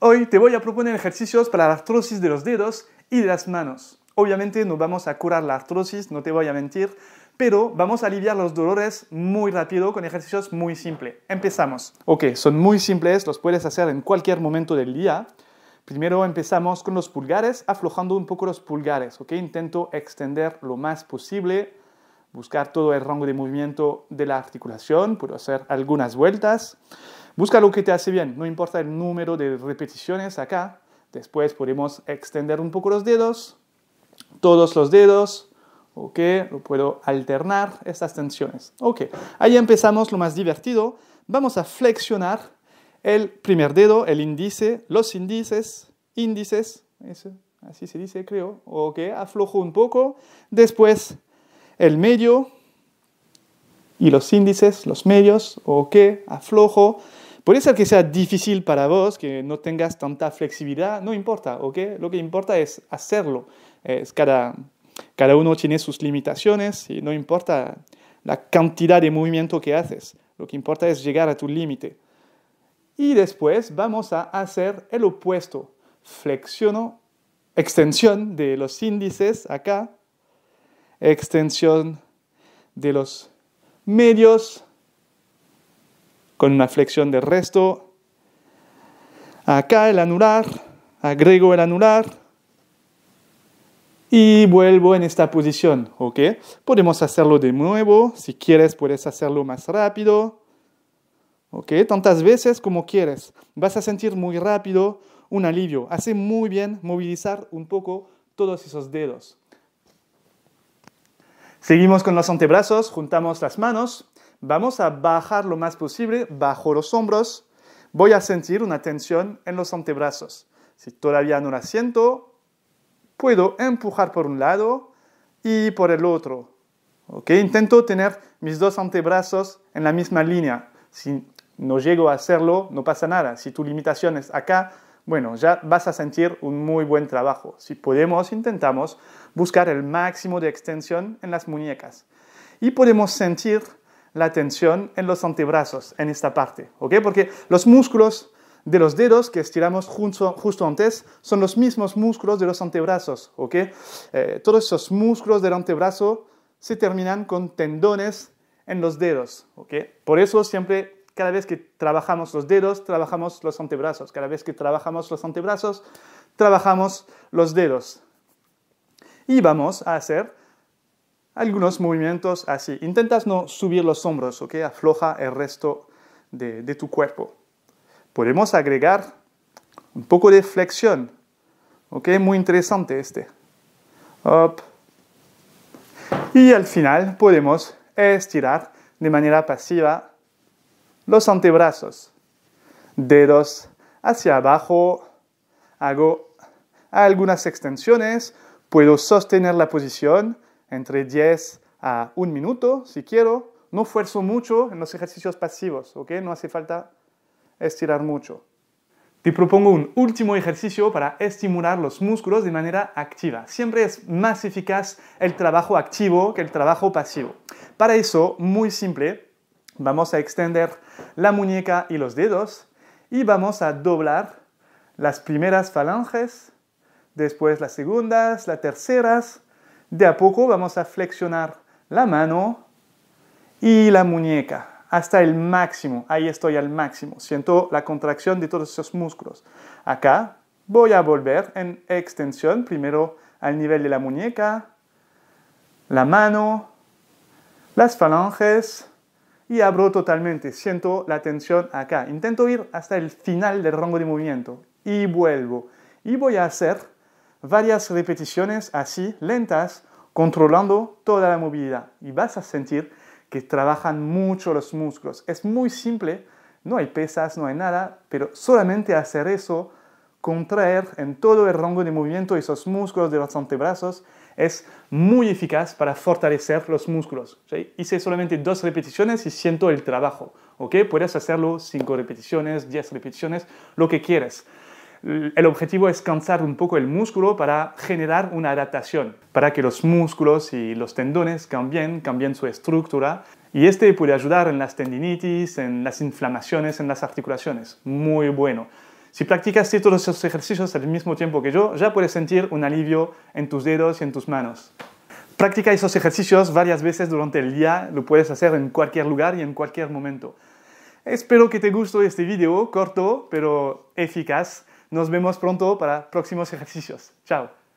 Hoy te voy a proponer ejercicios para la artrosis de los dedos y de las manos. Obviamente no vamos a curar la artrosis, no te voy a mentir, pero vamos a aliviar los dolores muy rápido con ejercicios muy simples. Empezamos. Ok, son muy simples, los puedes hacer en cualquier momento del día. Primero empezamos con los pulgares, aflojando un poco los pulgares, ¿ok? Intento extender lo más posible, buscar todo el rango de movimiento de la articulación, puedo hacer algunas vueltas. Busca lo que te hace bien, no importa el número de repeticiones acá. Después podemos extender un poco los dedos, todos los dedos, ok, lo puedo alternar estas tensiones. Ok, ahí empezamos lo más divertido. Vamos a flexionar el primer dedo, el índice, los índices, índices, así se dice creo, ok, aflojo un poco, después el medio y los índices, los medios, ok, aflojo, Puede ser que sea difícil para vos, que no tengas tanta flexibilidad, no importa, ¿ok? Lo que importa es hacerlo. Es cada, cada uno tiene sus limitaciones y no importa la cantidad de movimiento que haces. Lo que importa es llegar a tu límite. Y después vamos a hacer el opuesto. Flexiono, extensión de los índices acá, extensión de los medios con una flexión de resto. Acá el anular, agrego el anular y vuelvo en esta posición, ¿ok? Podemos hacerlo de nuevo, si quieres puedes hacerlo más rápido, ¿ok? Tantas veces como quieres. Vas a sentir muy rápido un alivio. Hace muy bien movilizar un poco todos esos dedos. Seguimos con los antebrazos, juntamos las manos Vamos a bajar lo más posible bajo los hombros. Voy a sentir una tensión en los antebrazos. Si todavía no la siento, puedo empujar por un lado y por el otro. ¿Ok? Intento tener mis dos antebrazos en la misma línea. Si no llego a hacerlo, no pasa nada. Si tu limitación es acá, bueno, ya vas a sentir un muy buen trabajo. Si podemos, intentamos buscar el máximo de extensión en las muñecas. Y podemos sentir la tensión en los antebrazos, en esta parte, ¿ok? Porque los músculos de los dedos que estiramos justo antes son los mismos músculos de los antebrazos, ¿ok? Eh, todos esos músculos del antebrazo se terminan con tendones en los dedos, ¿ok? Por eso siempre, cada vez que trabajamos los dedos, trabajamos los antebrazos. Cada vez que trabajamos los antebrazos, trabajamos los dedos. Y vamos a hacer algunos movimientos así. Intentas no subir los hombros, ¿ok? Afloja el resto de, tu cuerpo. Podemos agregar un poco de flexión, ¿ok? Muy interesante este. Y al final podemos estirar de manera pasiva los antebrazos, dedos hacia abajo, hago algunas extensiones, puedo sostener la posición, entre 10 a 1 minuto, si quiero. No esfuerzo mucho en los ejercicios pasivos, ¿ok? No hace falta estirar mucho. Te propongo un último ejercicio para estimular los músculos de manera activa. Siempre es más eficaz el trabajo activo que el trabajo pasivo. Para eso, muy simple, vamos a extender la muñeca y los dedos y vamos a doblar las primeras falanges, después las segundas, las terceras, de a poco vamos a flexionar la mano y la muñeca hasta el máximo. Ahí estoy al máximo. Siento la contracción de todos esos músculos. Acá voy a volver en extensión, primero al nivel de la muñeca, la mano, las falanges y abro totalmente. Siento la tensión acá. Intento ir hasta el final del rango de movimiento y vuelvo. Y voy a hacer varias repeticiones así lentas, controlando toda la movilidad. Y vas a sentir que trabajan mucho los músculos. Es muy simple, no hay pesas, no hay nada, pero solamente hacer eso, contraer en todo el rango de movimiento esos músculos de los antebrazos, es muy eficaz para fortalecer los músculos. Hice solamente dos repeticiones y siento el trabajo. Puedes hacerlo cinco repeticiones, diez repeticiones, lo que quieras el objetivo es cansar un poco el músculo para generar una adaptación, para que los músculos y los tendones cambien, cambien su estructura. Y este puede ayudar en las tendinitis, en las inflamaciones, en las articulaciones. Muy bueno. Si practicas todos esos ejercicios al mismo tiempo que yo, ya puedes sentir un alivio en tus dedos y en tus manos. Practica esos ejercicios varias veces durante el día, lo puedes hacer en cualquier lugar y en cualquier momento. Espero que te guste este video, corto pero eficaz. Nos vemos pronto para próximos ejercicios. Chao.